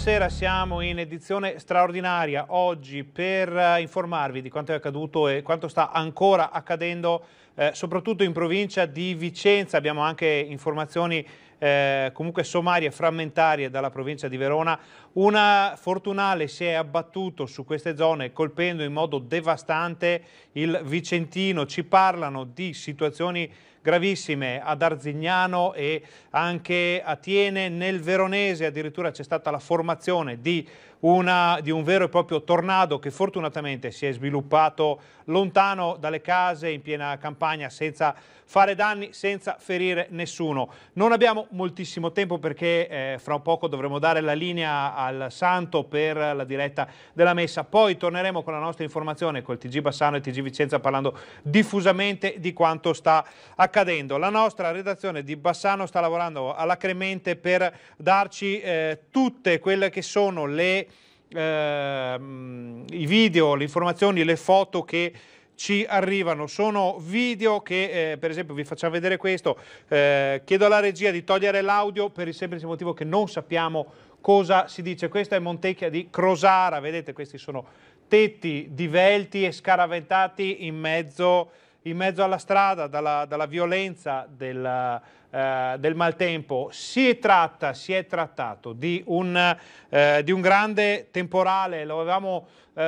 Buonasera, siamo in edizione straordinaria oggi per eh, informarvi di quanto è accaduto e quanto sta ancora accadendo eh, soprattutto in provincia di Vicenza. Abbiamo anche informazioni eh, comunque sommarie, frammentarie dalla provincia di Verona. Una fortunale si è abbattuto su queste zone colpendo in modo devastante il Vicentino. Ci parlano di situazioni gravissime ad Arzignano e anche a Tiene, nel Veronese addirittura c'è stata la formazione di, una, di un vero e proprio tornado che fortunatamente si è sviluppato lontano dalle case, in piena campagna, senza fare danni, senza ferire nessuno. Non abbiamo moltissimo tempo perché eh, fra poco dovremo dare la linea al Santo per la diretta della messa, poi torneremo con la nostra informazione col TG Bassano e TG Vicenza parlando diffusamente di quanto sta accadendo accadendo. La nostra redazione di Bassano sta lavorando alacremente per darci eh, tutte quelle che sono le, eh, i video, le informazioni, le foto che ci arrivano. Sono video che, eh, per esempio, vi facciamo vedere questo. Eh, chiedo alla regia di togliere l'audio per il semplice motivo che non sappiamo cosa si dice. Questa è Montecchia di Crosara, vedete questi sono tetti divelti e scaraventati in mezzo in mezzo alla strada dalla, dalla violenza del, eh, del, maltempo. Si, tratta, si è trattato di un, eh, di un grande temporale, eh, l'avevano eh,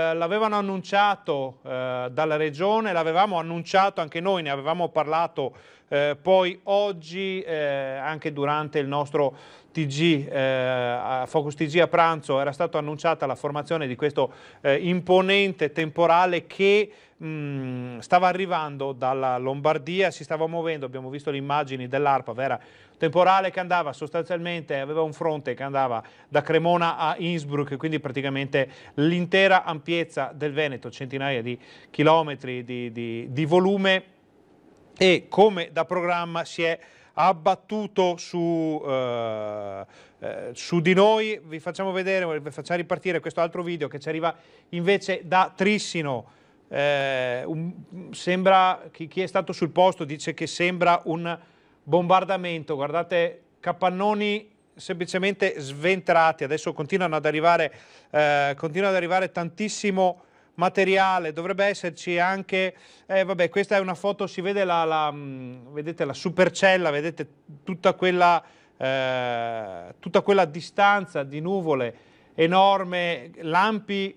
annunciato dalla regione, l'avevamo annunciato anche noi, ne avevamo parlato eh, poi oggi eh, anche durante il nostro TG, eh, a Focus TG a pranzo era stata annunciata la formazione di questo eh, imponente temporale che mh, stava arrivando dalla Lombardia, si stava muovendo, abbiamo visto le immagini dell'ARPA, era temporale che andava sostanzialmente, aveva un fronte che andava da Cremona a Innsbruck, quindi praticamente l'intera ampiezza del Veneto, centinaia di chilometri di, di, di volume e come da programma si è abbattuto su, eh, eh, su di noi. Vi facciamo vedere, vi facciamo ripartire questo altro video che ci arriva invece da Trissino. Eh, un, sembra, chi, chi, è stato sul posto dice che sembra un bombardamento. Guardate, capannoni semplicemente sventrati. Adesso continuano ad arrivare, eh, continuano ad arrivare tantissimo materiale, dovrebbe esserci anche, eh, vabbè questa è una foto, si vede la, la, mm, vedete, la supercella, vedete tutta quella, eh, tutta quella distanza di nuvole enorme, lampi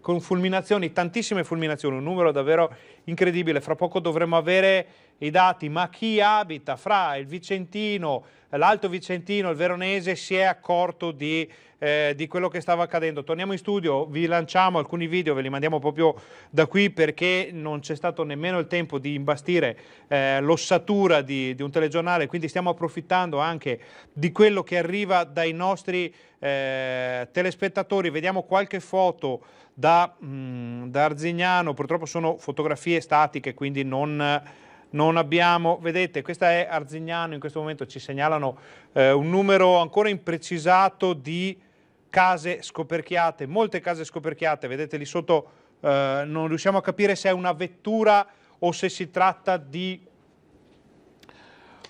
con fulminazioni, tantissime fulminazioni, un numero davvero incredibile, fra poco dovremo avere i dati, ma chi abita fra il Vicentino, l'Alto Vicentino, il Veronese si è accorto di, eh, di, quello che stava accadendo. Torniamo in studio, vi lanciamo alcuni video, ve li mandiamo proprio da qui perché non c'è stato nemmeno il tempo di imbastire eh, l'ossatura di, di, un telegiornale, quindi stiamo approfittando anche di quello che arriva dai nostri eh, telespettatori. Vediamo qualche foto da, mh, mm, da Arzignano, purtroppo sono fotografie statiche, quindi non non abbiamo, vedete questa è Arzignano, in questo momento ci segnalano eh, un numero ancora imprecisato di case scoperchiate, molte case scoperchiate, vedete lì sotto eh, non riusciamo a capire se è una vettura o se si tratta di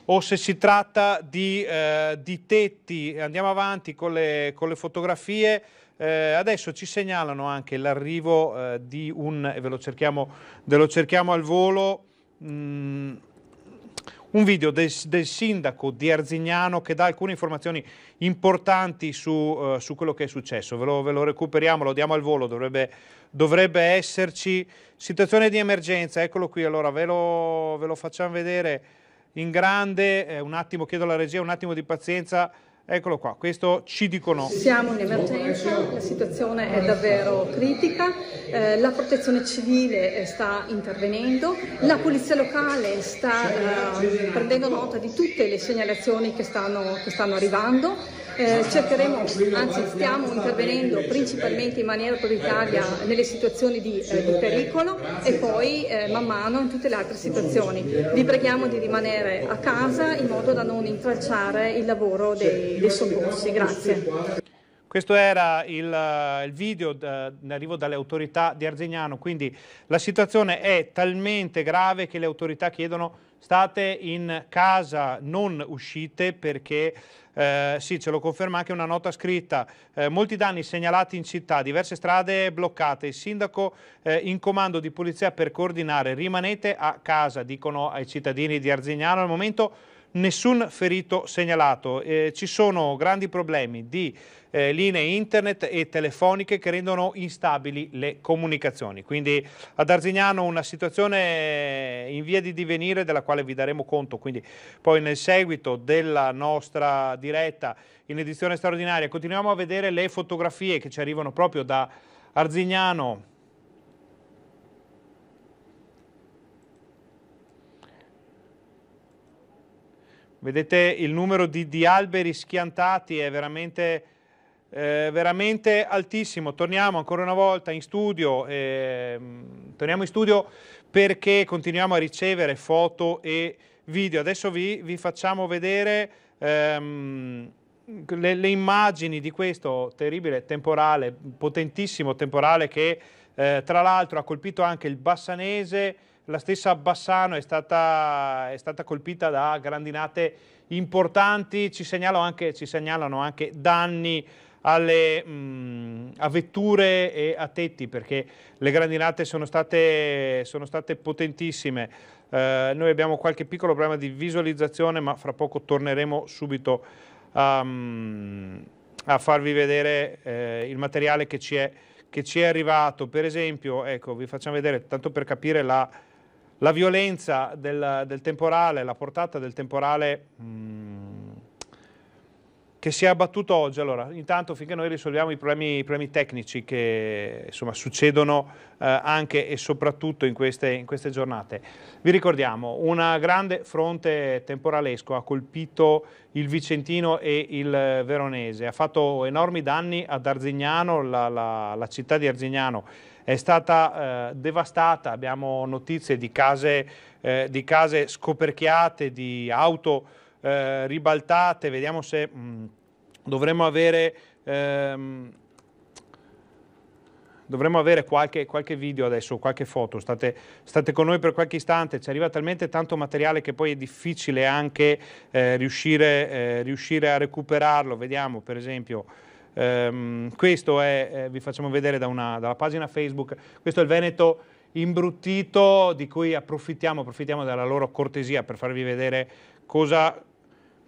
o se si tratta di, eh, di tetti. Andiamo avanti con le, con le fotografie. Eh, adesso ci segnalano anche l'arrivo eh, di un, ve lo cerchiamo, ve lo cerchiamo al volo, Mm, un video del, del, sindaco di Arzignano che dà alcune informazioni importanti su, uh, su quello che è successo. Ve lo, ve lo, recuperiamo, lo diamo al volo, dovrebbe, dovrebbe, esserci. Situazione di emergenza, eccolo qui, allora ve lo, ve lo facciamo vedere in grande, eh, un attimo chiedo alla regia, un attimo di pazienza Eccolo qua, questo ci dicono. Siamo in emergenza, la situazione è davvero critica, eh, la protezione civile eh, sta intervenendo, la polizia locale sta eh, prendendo nota di tutte le segnalazioni che stanno, che stanno arrivando. Eh, cercheremo, anzi stiamo intervenendo principalmente in maniera prioritaria nelle situazioni di, eh, di pericolo e poi eh, man mano in tutte le altre situazioni. Vi preghiamo di rimanere a casa in modo da non intralciare il lavoro dei, dei soccorsi. Grazie. Questo era il, eh, il video in eh, arrivo dalle autorità di Arzignano, quindi la situazione è talmente grave che le autorità chiedono state in casa, non uscite perché eh, sì, ce lo conferma anche una nota scritta. Eh, molti danni segnalati in città, diverse strade bloccate. Il sindaco eh, in comando di polizia per coordinare. Rimanete a casa, dicono ai cittadini di Arzignano. Al momento nessun ferito segnalato. Eh, ci sono grandi problemi di eh, linee internet e telefoniche che rendono instabili le comunicazioni. Quindi ad Arzignano una situazione eh, in via di divenire della quale vi daremo conto quindi poi nel seguito della nostra diretta in edizione straordinaria. Continuiamo a vedere le fotografie che ci arrivano proprio da Arzignano Vedete il numero di, di alberi schiantati è veramente, eh, veramente, altissimo. Torniamo ancora una volta in studio, eh, torniamo in studio perché continuiamo a ricevere foto e video. Adesso vi, vi facciamo vedere ehm, le, le, immagini di questo terribile temporale, potentissimo temporale che eh, tra l'altro ha colpito anche il Bassanese, la stessa Bassano è stata, è stata colpita da grandinate importanti, ci, anche, ci segnalano anche danni alle, mh, mm, a vetture e a tetti perché le grandinate sono state, sono state potentissime. Eh, noi abbiamo qualche piccolo problema di visualizzazione ma fra poco torneremo subito um, a farvi vedere eh, il materiale che ci, è, che ci, è, arrivato. Per esempio, ecco, vi facciamo vedere, tanto per capire la la violenza del, del temporale, la portata del temporale mh, mm, che si è abbattuto oggi, allora intanto finché noi risolviamo i problemi, i problemi tecnici che insomma, succedono eh, anche e soprattutto in queste, in queste giornate, vi ricordiamo un grande fronte temporalesco ha colpito il Vicentino e il Veronese, ha fatto enormi danni ad Arzignano, la, la, la città di Arzignano è stata eh, devastata, abbiamo notizie di case, eh, di case scoperchiate, di auto eh, ribaltate, vediamo se mm, dovremmo avere... Ehm, dovremmo avere qualche, qualche, video adesso, qualche foto, state, state, con noi per qualche istante, ci arriva talmente tanto materiale che poi è difficile anche eh, riuscire, eh, riuscire, a recuperarlo, vediamo per esempio Um, questo è, eh, vi facciamo vedere da una, dalla pagina Facebook, questo è il Veneto imbruttito di cui approfittiamo, approfittiamo della loro cortesia per farvi vedere cosa,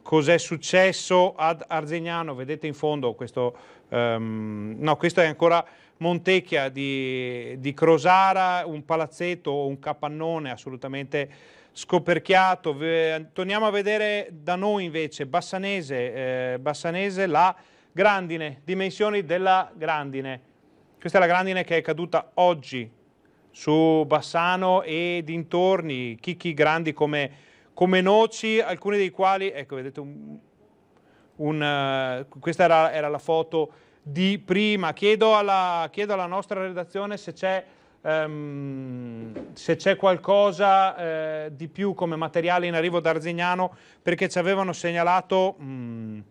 cos'è successo ad Arzegnano, vedete in fondo questo, um, no questo è ancora Montecchia di, di Crosara, un palazzetto, un capannone assolutamente scoperchiato, torniamo a vedere da noi invece Bassanese, eh, Bassanese là, Grandine, dimensioni della grandine. Questa è la grandine che è caduta oggi su Bassano e dintorni, chicchi grandi come, come noci, alcuni dei quali, ecco vedete, un, un, uh, questa era, era, la foto di prima. Chiedo alla, chiedo alla nostra redazione se c'è, um, se c'è qualcosa uh, di più come materiale in arrivo da Arzignano, perché ci avevano segnalato... Um,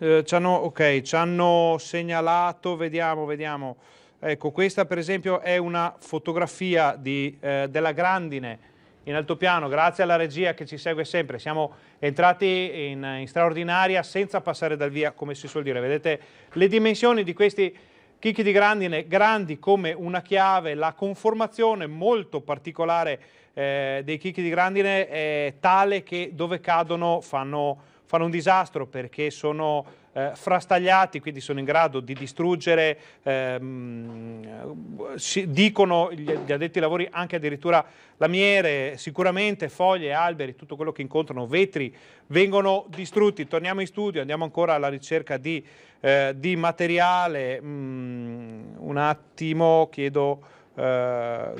eh, ci hanno, ok, ci hanno segnalato, vediamo, vediamo. Ecco, questa per esempio è una fotografia di, eh, della grandine in altopiano, grazie alla regia che ci segue sempre. Siamo entrati in, in straordinaria senza passare dal via, come si suol dire. Vedete le dimensioni di questi chicchi di grandine, grandi come una chiave, la conformazione molto particolare eh, dei chicchi di grandine è tale che dove cadono fanno fanno un disastro perché sono eh, frastagliati, quindi sono in grado di distruggere, ehm, dicono gli, gli addetti ai lavori anche addirittura lamiere, sicuramente foglie, alberi, tutto quello che incontrano, vetri, vengono distrutti. Torniamo in studio, andiamo ancora alla ricerca di, eh, di materiale. Mm, un attimo, chiedo, eh,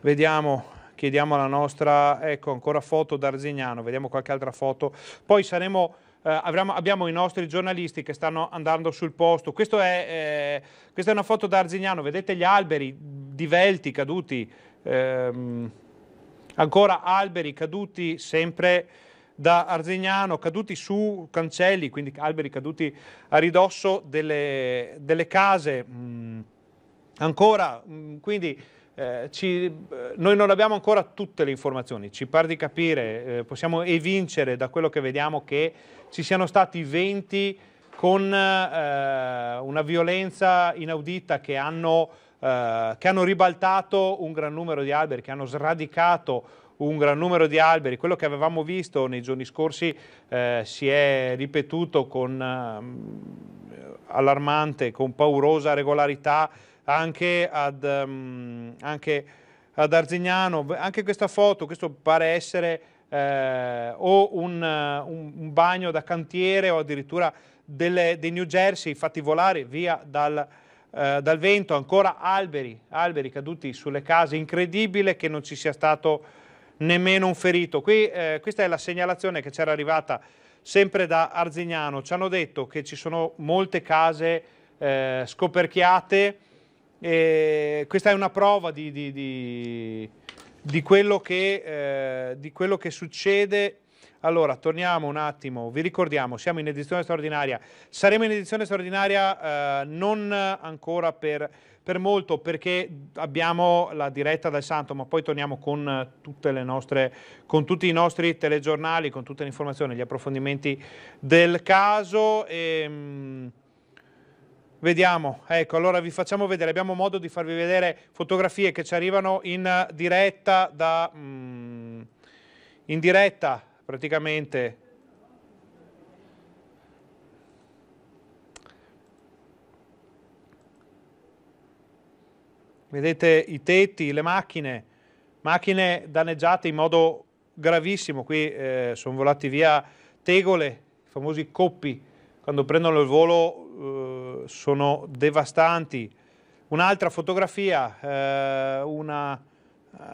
vediamo chiediamo la nostra, ecco ancora foto d'Arzignano, vediamo qualche altra foto, poi saremo... Uh, avremo, abbiamo i nostri giornalisti che stanno andando sul posto. È, eh, questa è una foto d'Arzignano, vedete gli alberi divelti, caduti, ehm, ancora alberi caduti sempre da Arzignano, caduti su cancelli, quindi alberi caduti a ridosso delle, delle case. Mm, ancora, mm, quindi eh, ci, eh, noi non abbiamo ancora tutte le informazioni, ci pare di capire, eh, possiamo evincere da quello che vediamo che ci siano stati 20 con eh, una violenza inaudita che hanno, eh, che hanno ribaltato un gran numero di alberi, che hanno sradicato un gran numero di alberi. Quello che avevamo visto nei giorni scorsi eh, si è ripetuto con eh, allarmante, con paurosa regolarità anche ad, um, anche ad Arzignano, anche questa foto, questo pare essere eh, o un, un, bagno da cantiere o addirittura delle, dei New Jersey fatti volare via dal, eh, dal vento, ancora alberi, alberi, caduti sulle case, incredibile che non ci sia stato nemmeno un ferito. Qui, eh, questa è la segnalazione che c'era arrivata sempre da Arzignano, ci hanno detto che ci sono molte case eh, scoperchiate, e questa è una prova di, di, di, di quello, che, eh, quello che succede. Allora, torniamo un attimo, vi ricordiamo, siamo in edizione straordinaria, saremo in edizione straordinaria eh, non ancora per, per, molto perché abbiamo la diretta dal Santo, ma poi torniamo con, nostre, con tutti i nostri telegiornali, con tutte le informazioni, gli approfondimenti del caso. E, ehm, Vediamo, ecco, allora vi facciamo vedere, abbiamo modo di farvi vedere fotografie che ci arrivano in diretta da... Mm, in diretta praticamente. Vedete i tetti, le macchine, macchine danneggiate in modo gravissimo, qui eh, sono volati via tegole, i famosi coppi, quando prendono il volo eh, sono devastanti. Un'altra fotografia, eh, una,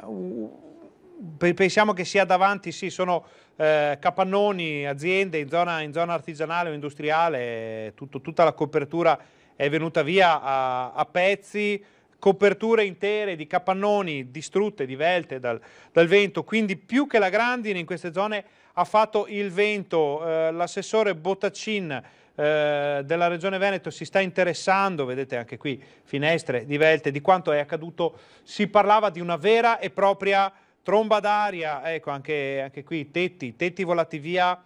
uh, pensiamo che sia davanti, sì, sono eh, capannoni, aziende in zona, in zona, artigianale o industriale, tutto, tutta la copertura è venuta via a, a pezzi, coperture intere di capannoni distrutte, divelte dal, dal vento, quindi più che la grandine in queste zone ha fatto il vento, eh, l'assessore Bottaccin eh, della Regione Veneto si sta interessando, vedete anche qui finestre divelte, di quanto è accaduto, si parlava di una vera e propria tromba d'aria, ecco anche, anche qui tetti, tetti volati via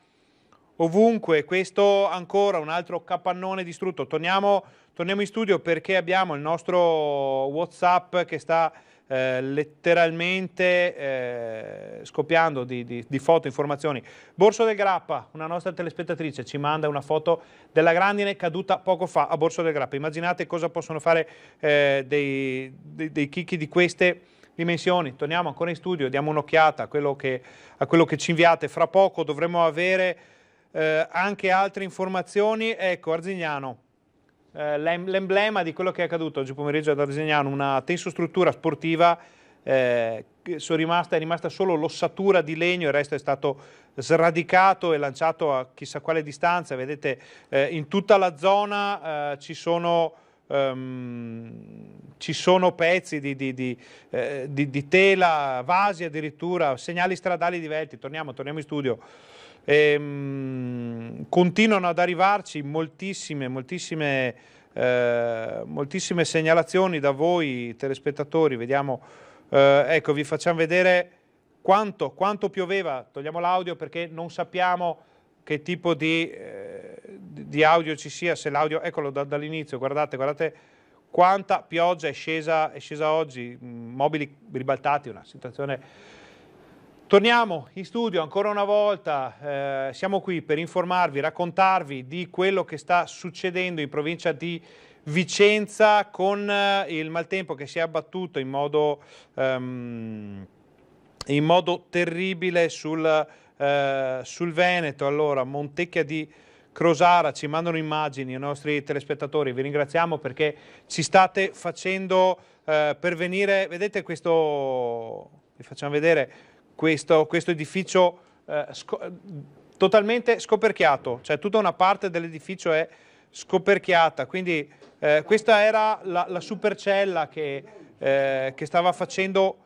ovunque. Questo ancora un altro capannone distrutto. Torniamo, torniamo in studio perché abbiamo il nostro WhatsApp che sta eh, letteralmente eh, scoppiando di, di, di, foto, informazioni. Borso del Grappa, una nostra telespettatrice, ci manda una foto della grandine caduta poco fa a Borso del Grappa. Immaginate cosa possono fare eh, dei, dei, dei chicchi di queste dimensioni. Torniamo ancora in studio, diamo un'occhiata a, a quello che ci inviate. Fra poco dovremo avere eh, anche altre informazioni, ecco Arzignano, eh, l'emblema di quello che è accaduto oggi pomeriggio ad Arzignano, una tensostruttura sportiva eh, rimasta, è rimasta solo l'ossatura di legno, il resto è stato sradicato e lanciato a chissà quale distanza, vedete eh, in tutta la zona eh, ci, sono, um, ci sono pezzi di, di, di, eh, di, tela, vasi addirittura, segnali stradali diversi, torniamo, torniamo in studio. E, ehm, continuano ad arrivarci moltissime, moltissime, eh, moltissime segnalazioni da voi telespettatori. Vediamo, eh, ecco, vi facciamo vedere quanto, quanto pioveva. Togliamo l'audio perché non sappiamo che tipo di, eh, di audio ci sia, se l'audio, eccolo da, dall'inizio, guardate, guardate quanta pioggia è scesa, è scesa oggi, mm, mobili ribaltati, una situazione Torniamo in studio ancora una volta, eh, siamo qui per informarvi, raccontarvi di quello che sta succedendo in provincia di Vicenza con eh, il maltempo che si è abbattuto in modo, ehm, in modo terribile sul, eh, sul, Veneto. Allora, Montecchia di Crosara ci mandano immagini i nostri telespettatori, vi ringraziamo perché ci state facendo eh, pervenire, vedete questo, vi facciamo vedere questo, questo edificio eh, sco totalmente scoperchiato, cioè tutta una parte dell'edificio è scoperchiata, quindi eh, questa era la, la supercella che, eh, che, stava facendo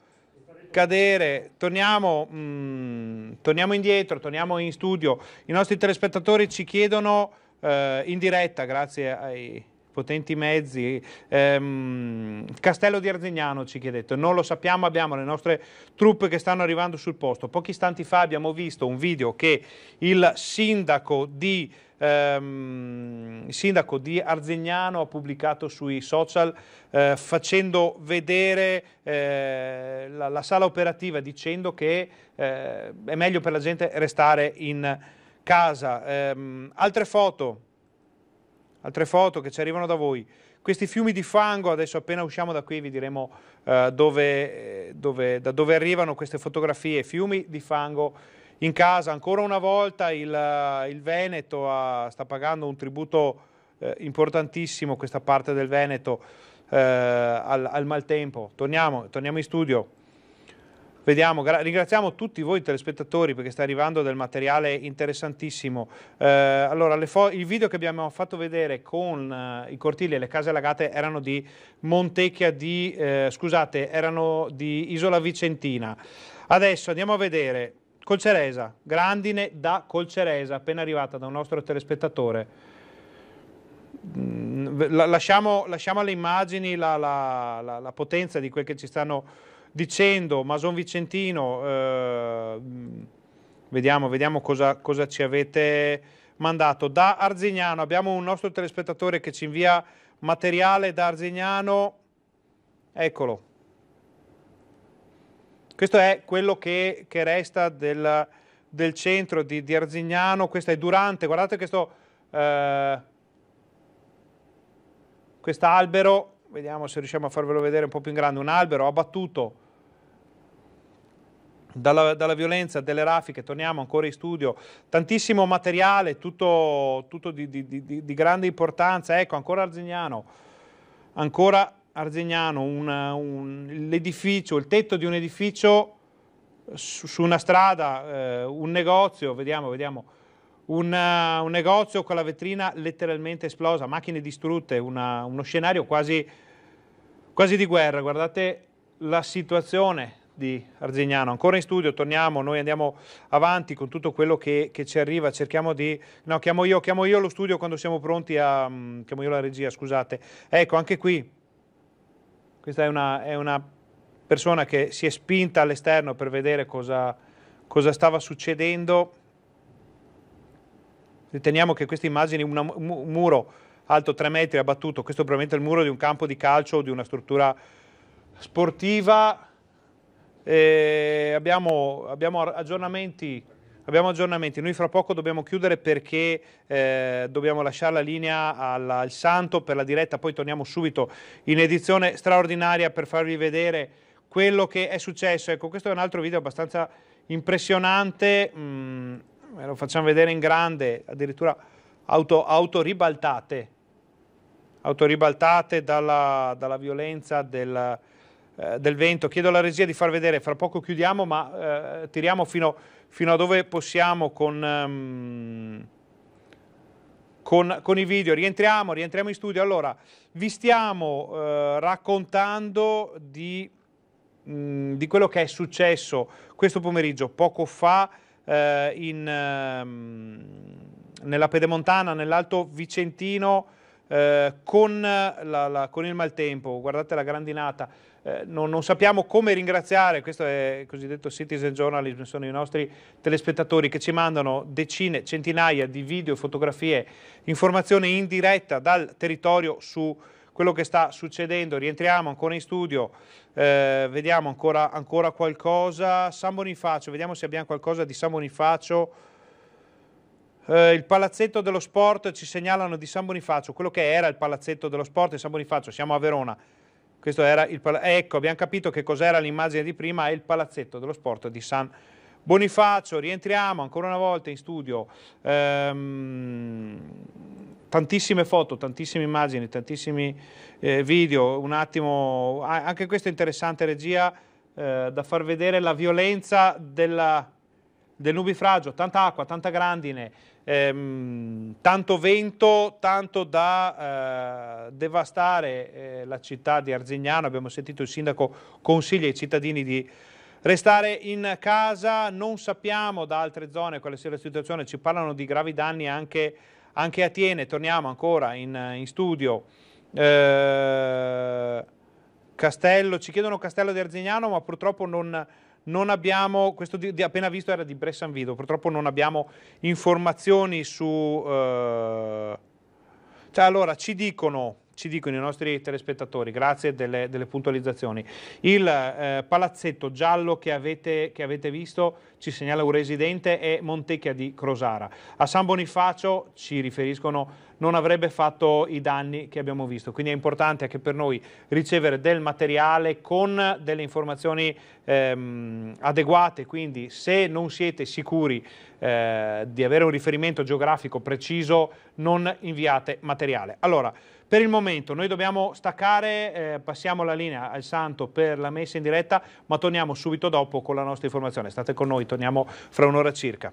cadere. Torniamo, mh, mm, torniamo, indietro, torniamo in studio. I nostri telespettatori ci chiedono eh, in diretta, grazie ai potenti mezzi. Ehm, Castello di Arzignano ci chiedete, non lo sappiamo, abbiamo le nostre truppe che stanno arrivando sul posto. Pochi istanti fa abbiamo visto un video che il sindaco di il ehm, sindaco di Arzignano ha pubblicato sui social eh, facendo vedere eh, la, la, sala operativa dicendo che eh, è meglio per la gente restare in casa. Ehm, altre foto altre foto che ci arrivano da voi. Questi fiumi di fango, adesso appena usciamo da qui vi diremo eh, dove, eh, dove, da dove arrivano queste fotografie, fiumi di fango in casa. Ancora una volta il, eh, il Veneto ha, sta pagando un tributo eh, importantissimo, questa parte del Veneto, eh, al, al, maltempo. Torniamo, torniamo in studio. Vediamo, ringraziamo tutti voi telespettatori perché sta arrivando del materiale interessantissimo. Eh, allora, il video che abbiamo fatto vedere con eh, i cortili e le case allagate erano di Montecchia di, eh, scusate, erano di Isola Vicentina. Adesso andiamo a vedere Colceresa, grandine da Colceresa, appena arrivata da un nostro telespettatore. Mm, lasciamo, lasciamo alle immagini la, la, la, la potenza di quel che ci stanno dicendo Mason Vicentino, eh, vediamo, vediamo cosa, cosa, ci avete mandato. Da Arzignano abbiamo un nostro telespettatore che ci invia materiale da Arzignano. Eccolo. Questo è quello che, che resta del, del, centro di, di Arzignano. Questo è durante, guardate questo... Eh, quest'albero, vediamo se riusciamo a farvelo vedere un po' più in grande, un albero abbattuto dalla, dalla, violenza, delle raffiche, torniamo ancora in studio, tantissimo materiale, tutto, tutto di, di, di, di, grande importanza, ecco ancora Arzignano, ancora Arzignano, un, un, l'edificio, il tetto di un edificio su, su una strada, eh, un negozio, vediamo, vediamo, un, uh, un, negozio con la vetrina letteralmente esplosa, macchine distrutte, una, uno scenario quasi, quasi di guerra, guardate la situazione di Arzignano. Ancora in studio, torniamo, noi andiamo avanti con tutto quello che, che, ci arriva, cerchiamo di... No, chiamo io, chiamo io lo studio quando siamo pronti a... Mm, chiamo io la regia, scusate. Ecco, anche qui, questa è una, è una persona che si è spinta all'esterno per vedere cosa, cosa stava succedendo. Riteniamo che queste immagini, una, un muro alto 3 metri abbattuto, questo è probabilmente il muro di un campo di calcio o di una struttura sportiva, Abbiamo, abbiamo, aggiornamenti, abbiamo, aggiornamenti. noi fra poco dobbiamo chiudere perché eh, dobbiamo lasciare la linea alla, al Santo per la diretta, poi torniamo subito in edizione straordinaria per farvi vedere quello che è successo. Ecco, questo è un altro video abbastanza impressionante, mm, lo facciamo vedere in grande, addirittura auto, auto ribaltate, auto ribaltate dalla, dalla violenza del eh, del vento. Chiedo alla regia di far vedere, fra poco chiudiamo, ma eh, tiriamo fino, fino, a dove possiamo con, um, con, con, i video. Rientriamo, rientriamo in studio. Allora, vi stiamo eh, raccontando di, mh, mm, di, quello che è successo questo pomeriggio, poco fa, eh, in, ehm, nella Pedemontana, nell'Alto Vicentino, eh, con, la, la, con, il maltempo, guardate la grandinata, eh, non, non, sappiamo come ringraziare, questo è il cosiddetto citizen journalism, sono i nostri telespettatori che ci mandano decine, centinaia di video, fotografie, informazioni in diretta dal territorio su quello che sta succedendo. Rientriamo ancora in studio, eh, vediamo ancora, ancora qualcosa. San Bonifacio, vediamo se abbiamo qualcosa di San Bonifacio. Eh, il palazzetto dello sport ci segnalano di San Bonifacio, quello che era il palazzetto dello sport di San Bonifacio, siamo a Verona. Il, eh, ecco, abbiamo capito che cos'era l'immagine di prima, è il palazzetto dello sport di San Bonifacio. Rientriamo ancora una volta in studio. Ehm, tantissime foto, tantissime immagini, tantissimi eh, video. Un attimo, anche questa interessante regia eh, da far vedere la violenza della del nubifragio, tanta acqua, tanta grandine, ehm, tanto vento, tanto da eh, devastare eh, la città di Arzignano. Abbiamo sentito il sindaco consiglia ai cittadini di restare in casa. Non sappiamo da altre zone quale sia la situazione, ci parlano di gravi danni anche, anche a Tiene. Torniamo ancora in, in studio. Eh, Castello, ci chiedono Castello di Arzignano, ma purtroppo non non abbiamo, questo di, di appena visto era di Bressan Vido, purtroppo non abbiamo informazioni su... Eh... Cioè, allora, ci dicono, ci dicono i nostri telespettatori, grazie delle, delle puntualizzazioni, il eh, palazzetto giallo che avete, che avete, visto, ci segnala un residente, è Montecchia di Crosara. A San Bonifacio ci riferiscono non avrebbe fatto i danni che abbiamo visto. Quindi è importante anche per noi ricevere del materiale con delle informazioni ehm, adeguate, quindi se non siete sicuri eh, di avere un riferimento geografico preciso non inviate materiale. Allora, per il momento noi dobbiamo staccare, eh, passiamo la linea al Santo per la messa in diretta, ma torniamo subito dopo con la nostra informazione. State con noi, torniamo fra un'ora circa.